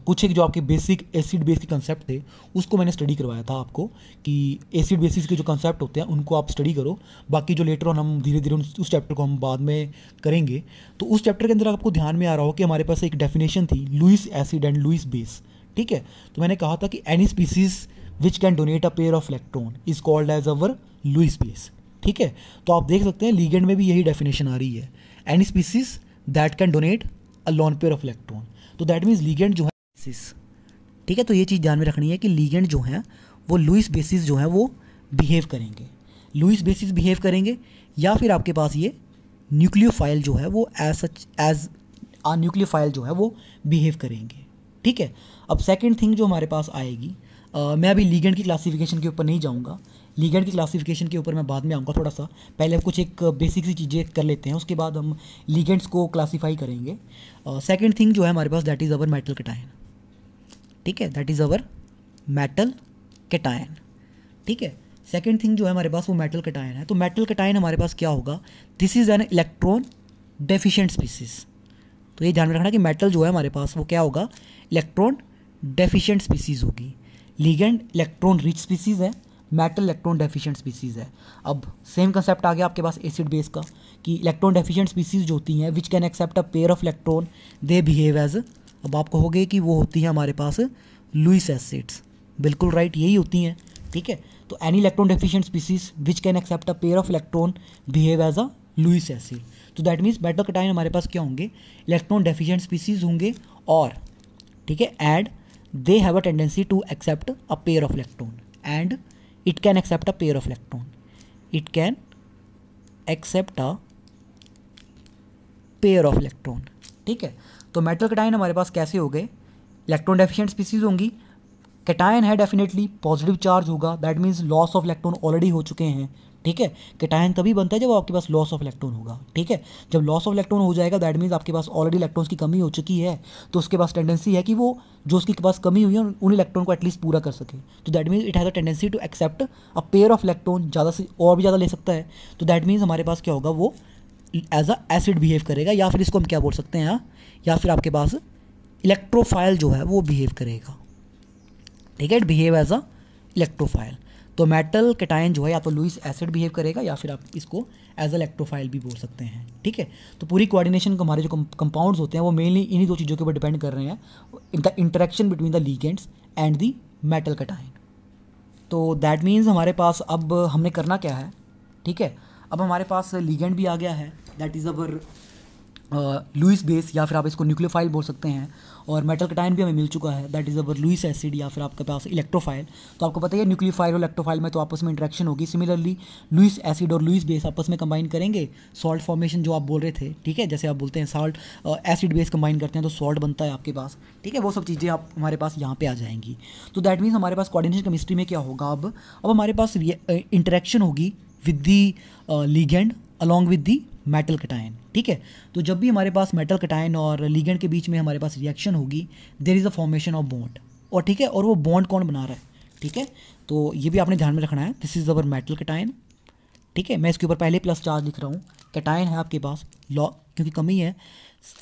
कुछ एक जो आपके बेसिक एसिड बेस के कंसेप्ट थे उसको मैंने स्टडी करवाया था आपको कि एसिड बेसिस के जो कंसेप्ट होते हैं उनको आप स्टडी करो बाकी जो लेटर ऑन हम धीरे धीरे उस चैप्टर को हम बाद में करेंगे तो उस चैप्टर के अंदर आपको ध्यान में आ रहा हो कि हमारे पास एक डेफिनेशन थी Lewis acid and Lewis base ठीक है तो मैंने कहा था कि any species which can donate a pair of electron is called as our Lewis base ठीक है तो आप देख सकते हैं लीगेंड में भी यही डेफिनेशन आ रही है any species that can donate a lone pair of electron तो दैट मीन्स लीगेंड जो है ठीक है तो ये चीज़ ध्यान में रखनी है कि लीगेंड जो हैं वो लुइस बेसिस जो है वो बिहेव करेंगे लुइस बेसिस बिहेव करेंगे या फिर आपके पास ये न्यूक्लियोफाइल जो है वो as such as a nucleophile जो है वो बिहेव करेंगे ठीक है अब सेकेंड थिंग जो हमारे पास आएगी आ, मैं अभी लीगेंड की क्लासिफिकेशन के ऊपर नहीं जाऊँगा लीगेंड की क्लासिफिकेशन के ऊपर मैं बाद में आऊँगा थोड़ा सा पहले कुछ एक बेसिक सी चीज़ें कर लेते हैं उसके बाद हम लीगेंड्स को क्लासीफाई करेंगे सेकेंड थिंग जो है हमारे पास that is our metal cation ठीक है that is our metal cation ठीक है सेकेंड थिंग जो है हमारे पास वो मेटल कटायन है तो मेटल कटायन हमारे पास क्या होगा this is an electron deficient species तो ये ध्यान में रखना कि मेटल जो है हमारे पास वो क्या होगा इलेक्ट्रॉन डेफिशिएंट स्पीसीज़ होगी लीगेंड इलेक्ट्रॉन रिच स्पीसीज़ है मेटल इलेक्ट्रॉन डेफिशिएंट स्पीसीज़ है अब सेम कंसेप्ट आ गया आपके पास एसिड बेस का कि इलेक्ट्रॉन डेफिशिएंट स्पीसीज़ जो होती हैं which can accept a pair of electron they behave as अब आप कहोगे कि वो होती हैं हमारे पास लुइस एसिड्स बिल्कुल राइट यही होती हैं ठीक है तो any electron deficient species which can accept a pair of electron behave as a Lewis acid तो दैट मीन्स मेटल कटाइन हमारे पास क्या होंगे इलेक्ट्रॉन डेफिशिएंट स्पीसीज होंगे और ठीक है and they have a tendency to accept a pair of electron and it can accept a pair of electron it can accept a pair of electron ठीक है तो मेटल कटाइन हमारे पास कैसे हो गए इलेक्ट्रॉन डेफिशिएंट स्पीसीज होंगी कटायन है डेफिनेटली पॉजिटिव चार्ज होगा that means loss of electron already हो चुके हैं ठीक है कैटायन तभी बनता है जब आपके पास लॉस ऑफ इलेक्ट्रॉन होगा ठीक है जब लॉस ऑफ इलेक्ट्रॉन हो जाएगा दैट मीन्स आपके पास ऑलरेडी इलेक्ट्रॉन्स की कमी हो चुकी है तो उसके पास टेंडेंसी है कि वो जो उसके पास कमी हुई है उन इलेक्ट्रॉन को एटलीस्ट पूरा कर सके तो that means it has a tendency to accept a pair of electron ज़्यादा से और भी ज़्यादा ले सकता है तो दैट मीन्स हमारे पास क्या होगा वो एज अ एसिड बिहेव करेगा या फिर इसको हम क्या बोल सकते हैं हाँ? या फिर आपके पास इलेक्ट्रोफाइल जो है वो बिहेव करेगा ठीक है it behave as a electrophile तो मेटल कटायन जो है या तो लुइस एसिड बिहेव करेगा या फिर आप इसको एज अ इलेक्ट्रोफाइल भी बोल सकते हैं ठीक है तो पूरी कोऑर्डिनेशन हमारे जो कंपाउंड्स होते हैं वो मेनली इन्हीं दो चीज़ों के ऊपर डिपेंड कर रहे हैं इनका interaction between the ligands and the metal cation तो दैट मीन्स हमारे पास अब हमने करना क्या है ठीक है अब हमारे पास लीगेंट भी आ गया है that is our Lewis base या फिर आप इसको न्यूक्लियोफाइल बोल सकते हैं और मेटल कटाइन भी हमें मिल चुका है that is our Lewis acid या फिर आपके पास इलेक्ट्रोफाइल तो आपको पता है न्यूक्लियोफाइल और इलेक्ट्रोफाइल में तो आपस में इंट्रैक्शन होगी सिमिलरली लुइस एसिड और लुइस बेस आपस में कंबाइन करेंगे सॉल्ट फॉर्मेशन जो आप बोल रहे थे ठीक है जैसे आप बोलते हैं सॉल्ट एसिड बेस कंबाइन करते हैं तो सॉल्ट बनता है आपके पास ठीक है वो सब चीज़ें आप हमारे पास यहाँ पर आ जाएंगी तो दैट मीन्स हमारे पास कॉर्डिनेशन केमिस्ट्री में क्या होगा अब अब हमारे पास इंटरेक्शन होगी with the ligand along with the metal cation ठीक है तो जब भी हमारे पास मेटल कटायन और लीगेंड के बीच में हमारे पास रिएक्शन होगी there is a formation of bond और ठीक है और वो बॉन्ड कौन बना रहा है ठीक है तो ये भी आपने ध्यान में रखना है this is our metal cation ठीक है मैं इसके ऊपर पहले प्लस चार्ज लिख रहा हूँ कटायन है आपके पास लॉ क्योंकि कमी है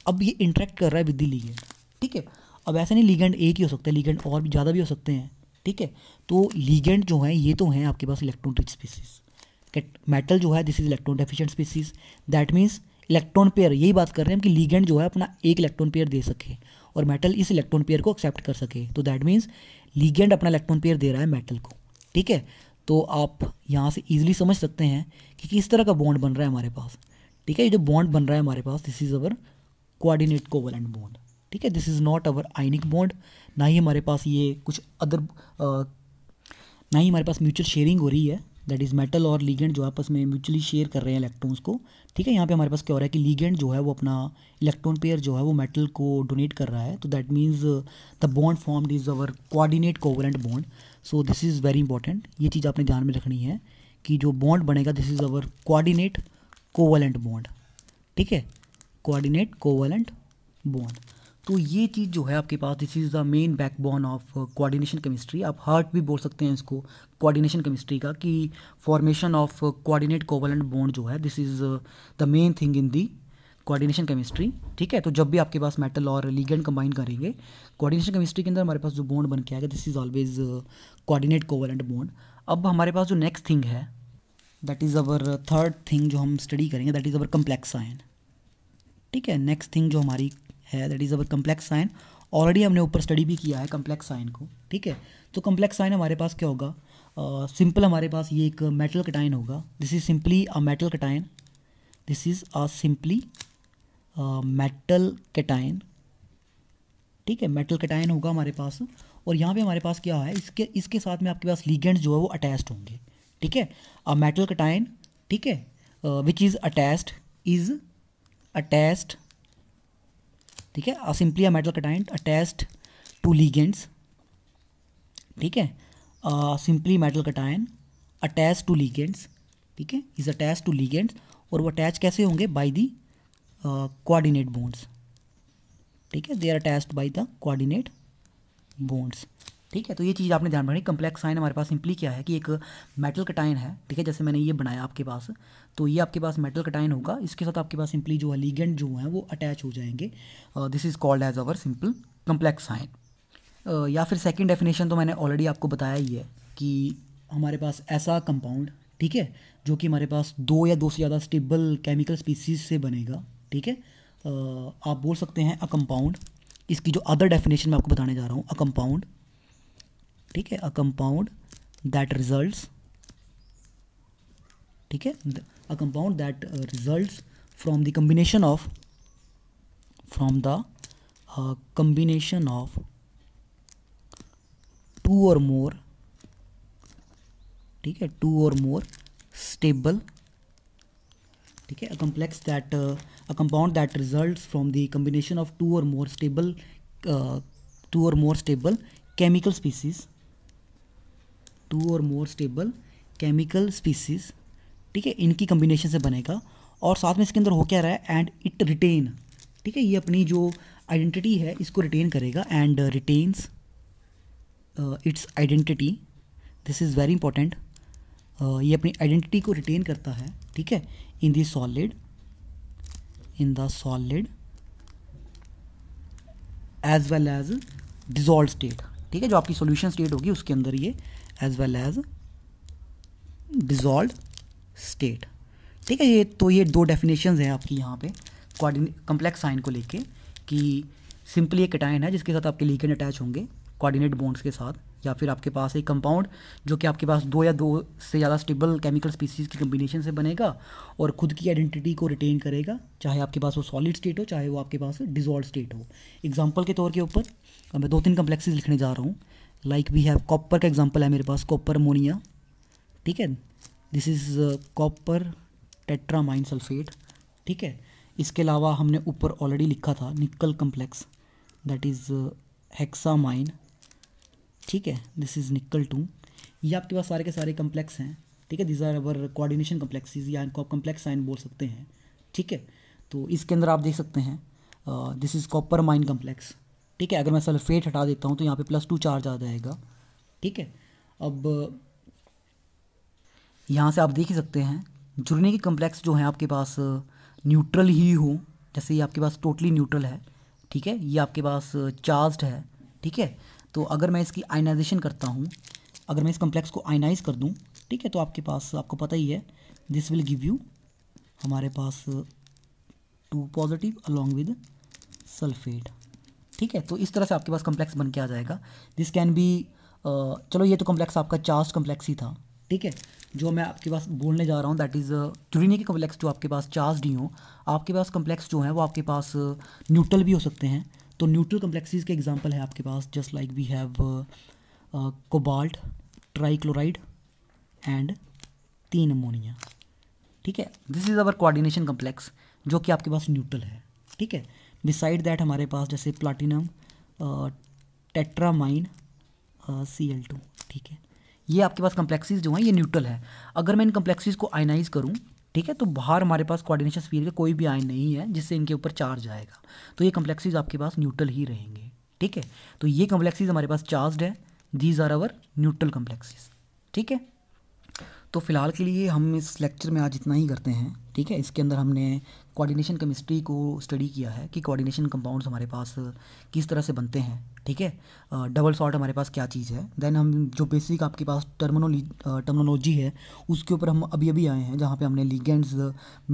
अब ये इंट्रैक्ट कर रहा है विद दी लीगेंड ठीक है अब ऐसा नहीं लीगेंड एक ही हो सकता है लीगेंड और भी ज़्यादा भी हो सकते हैं ठीक है तो लीगेंड जो है ये तो हैं आपके पास इलेक्ट्रॉनिक स्पीसीज मेटल जो है this is electron deficient species that means electron pair यही बात कर रहे हैं कि लीगेंड जो है अपना एक इलेक्ट्रॉन पेयर दे सके और मेटल इस इलेक्ट्रॉन पेयर को एक्सेप्ट कर सके तो दैट मीन्स लीगेंड अपना इलेक्ट्रॉन पेयर दे रहा है मेटल को ठीक है तो आप यहाँ से ईजिली समझ सकते हैं कि किस तरह का बॉन्ड बन रहा है हमारे पास ठीक है ये जो बॉन्ड बन रहा है हमारे पास this is our coordinate covalent bond ठीक है this is not our ionic bond ना ही हमारे पास ये कुछ अदर ना ही हमारे पास म्यूचुअल शेयरिंग हो रही है दैट इज़ मेटल और लीगेंड जो आपस में म्यूचुअली शेयर कर रहे हैं इलेक्ट्रॉन्स को ठीक है यहाँ पे हमारे पास क्या हो रहा है कि लीगेंड जो है वो अपना इलेक्ट्रॉन पेयर जो है वो मेटल को डोनेट कर रहा है तो that means the bond form is our coordinate covalent bond so this is very important ये चीज़ आपने ध्यान में रखनी है कि जो बॉन्ड बनेगा this is our coordinate covalent bond ठीक है कोऑर्डिनेट कोवलेंट बॉन्ड तो ये चीज़ जो है आपके पास this is the main backbone of coordination chemistry आप हार्ट भी बोल सकते हैं इसको कोऑर्डिनेशन केमिस्ट्री का कि formation of coordinate covalent bond जो है this is the main thing in the coordination chemistry ठीक है तो जब भी आपके पास मेटल और लीगेंड कंबाइन करेंगे कोऑर्डिनेशन केमिस्ट्री के अंदर हमारे पास जो बॉन्ड बन के आएगा this is always coordinate covalent bond अब हमारे पास जो नेक्स्ट थिंग है that is our third thing जो हम स्टडी करेंगे that is our complex ion ठीक है नेक्स्ट थिंग जो हमारी है that is our complex ion already हमने ऊपर स्टडी भी किया है कम्प्लेक्स साइन को ठीक है तो कम्प्लेक्स साइन हमारे पास क्या होगा सिंपल uh, हमारे पास ये एक मेटल कटाइन होगा this is simply a metal cation this is a simply metal cation ठीक है मेटल कटाइन होगा हमारे पास और यहाँ पे हमारे पास क्या है इसके इसके साथ में आपके पास लीगेंड्स जो है वो अटैच्ड होंगे ठीक है अ मेटल कटाइन ठीक है which is attached is attached ठीक है और simply metal cation attached to ligands ठीक है simply metal cation attach to ligands ठीक है इज अटैच टू लीगेंट्स और वो अटैच कैसे होंगे बाय दी कोऑर्डिनेट बोन्स ठीक है they are attached by the coordinate bonds ठीक है तो ये चीज़ आपने ध्यान रखनी कम्प्लेक्स साइन हमारे पास सिंपली क्या है कि एक मेटल कटाइन है ठीक है जैसे मैंने ये बनाया आपके पास तो ये आपके पास मेटल कटाइन होगा इसके साथ आपके पास सिंपली जो है जो हैं वो अटैच हो जाएंगे this is called as our simple complex ion या फिर सेकेंड डेफिनेशन तो मैंने ऑलरेडी आपको बताया ही है कि हमारे पास ऐसा कंपाउंड ठीक है जो कि हमारे पास दो या दो से ज़्यादा स्टेबल केमिकल स्पीसीज से बनेगा ठीक है uh, आप बोल सकते हैं अ कंपाउंड इसकी जो अदर डेफिनेशन मैं आपको बताने जा रहा हूँ अ कंपाउंड ठीक है अ कंपाउंड दैट रिजल्ट ठीक है a compound that result from the combination of from the combination of two or more ठीक है टू और मोर स्टेबल ठीक है a complex that a compound that result from the combination of two or more stable two or more stable chemical species two or more stable chemical species ठीक है इनकी कम्बिनेशन से बनेगा और साथ में इसके अंदर हो क्या रहा है एंड इट रिटेन ठीक है ये अपनी जो आइडेंटिटी है इसको रिटेन करेगा and retains its identity this is very important ये अपनी आइडेंटिटी को रिटेन करता है ठीक है in the solid in the solid as well as dissolve state ठीक है जो आपकी सॉल्यूशन स्टेट होगी उसके अंदर ये as well as dissolve state ठीक है ये तो ये दो डेफिनेशन हैं आपकी यहाँ पे कोऑर्डिने कम्प्लेक्स साइन को लेके कि सिंपली एक कटाइन है जिसके साथ आपके लीकेंड अटैच होंगे कोऑर्डिनेट बॉन्ड्स के साथ या फिर आपके पास एक कंपाउंड जो कि आपके पास दो या दो से ज़्यादा स्टेबल केमिकल स्पीसीज की कम्बिनेशन से बनेगा और खुद की आइडेंटिटी को रिटेन करेगा चाहे आपके पास वो सॉलिड स्टेट हो चाहे वो आपके पास डिजॉल्व स्टेट हो एग्जाम्पल के तौर के ऊपर मैं दो तीन कम्प्लेक्सेज लिखने जा रहा हूँ लाइक वी हैव कॉपर का एग्जाम्पल है मेरे पास कॉपर अमोनिया ठीक है this is copper tetrammine sulphate ठीक है इसके अलावा हमने ऊपर ऑलरेडी लिखा था निकल कम्प्लेक्स दैट इज़ हेक्सामाइन ठीक है दिस इज़ निकल टू ये आपके पास सारे के सारे कम्प्लेक्स हैं ठीक है these are our coordination complexes या कॉप कम्प्लेक्स साइन बोल सकते हैं ठीक है तो इसके अंदर आप देख सकते हैं this is copper ammine complex ठीक है अगर मैं सल्फेट हटा देता हूँ तो यहाँ पे प्लस टू चार्ज आ जाएगा ठीक है अब यहाँ से आप देख ही सकते हैं जुड़ने के कम्प्लेक्स जो हैं आपके पास न्यूट्रल ही हो जैसे ये आपके पास टोटली न्यूट्रल है ठीक है ये आपके पास चार्ज है ठीक है तो अगर मैं इसकी आइनाइजेशन करता हूँ अगर मैं इस कम्प्लेक्स को आइनाइज कर दूँ ठीक है तो आपके पास आपको पता ही है दिस विल गिव यू हमारे पास two positive along with sulphate ठीक है तो इस तरह से आपके पास कम्प्लेक्स बन के आ जाएगा दिस कैन बी चलो ये तो कम्प्लेक्स आपका चार्ज कम्प्लेक्स ही था ठीक है जो मैं आपके पास बोलने जा रहा हूँ दैट इज़ क्यूरिनी के कम्प्लेक्स जो आपके पास चार्ज डी हो आपके पास कम्प्लेक्स जो हैं वो आपके पास न्यूट्रल भी हो सकते हैं तो न्यूट्रल कम्प्लेक्सीज के एग्जाम्पल है आपके पास just like we have cobalt trichloride and तीन अमोनिया ठीक है this is our coordination complex जो कि आपके पास न्यूट्रल है ठीक है डिसाइड दैट हमारे पास जैसे platinum tetrammine C L two ठीक है ये आपके पास कम्प्लेक्सीज जो हैं ये न्यूट्रल है अगर मैं इन कम्प्लेक्सीज को आयनाइज करूँ ठीक है तो बाहर हमारे पास कोऑर्डिनेशन स्फीयर का कोई भी आयन नहीं है जिससे इनके ऊपर चार्ज आएगा तो ये कम्प्लेक्सीज आपके पास न्यूट्रल ही रहेंगे ठीक है तो ये कम्प्लेक्सीज हमारे पास चार्ज है these are our neutral complexes ठीक है तो फिलहाल के लिए हम इस लेक्चर में आज इतना ही करते हैं ठीक है इसके अंदर हमने कोऑर्डिनेशन केमिस्ट्री को स्टडी किया है कि कोऑर्डिनेशन कंपाउंड्स हमारे पास किस तरह से बनते हैं ठीक है डबल सॉल्ट हमारे पास क्या चीज़ है देन हम जो बेसिक आपके पास टर्मोनोली टर्मोनोलॉजी है उसके ऊपर हम अभी अभी आए हैं जहाँ पे हमने लिगेंड्स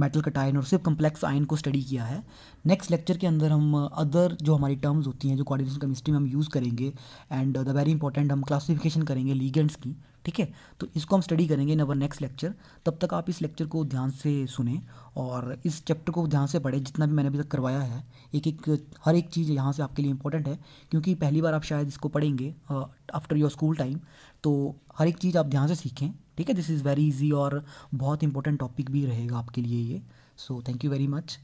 मेटल कटाइन और सिर्फ कम्प्लेक्स आयन को स्टडी किया है नेक्स्ट लेक्चर के अंदर हम अदर जो हमारी टर्म्स होती हैं जो कॉर्डिनेशन केमिस्ट्री में हम यूज़ करेंगे एंड द वेरी इंपॉर्टेंट हम क्लासिफिकेशन करेंगे लीगेंड्स की ठीक है तो इसको हम स्टडी करेंगे इन अवर नेक्स्ट लेक्चर तब तक आप इस लेक्चर को ध्यान से सुने में और इस चैप्टर को ध्यान से पढ़ें जितना भी मैंने अभी तक करवाया है एक एक हर एक चीज़ यहाँ से आपके लिए इंपॉर्टेंट है क्योंकि पहली बार आप शायद इसको पढ़ेंगे आफ्टर योर स्कूल टाइम तो हर एक चीज़ आप ध्यान से सीखें ठीक है दिस इज़ वेरी इजी और बहुत इंपॉर्टेंट टॉपिक भी रहेगा आपके लिए ये so thank you very much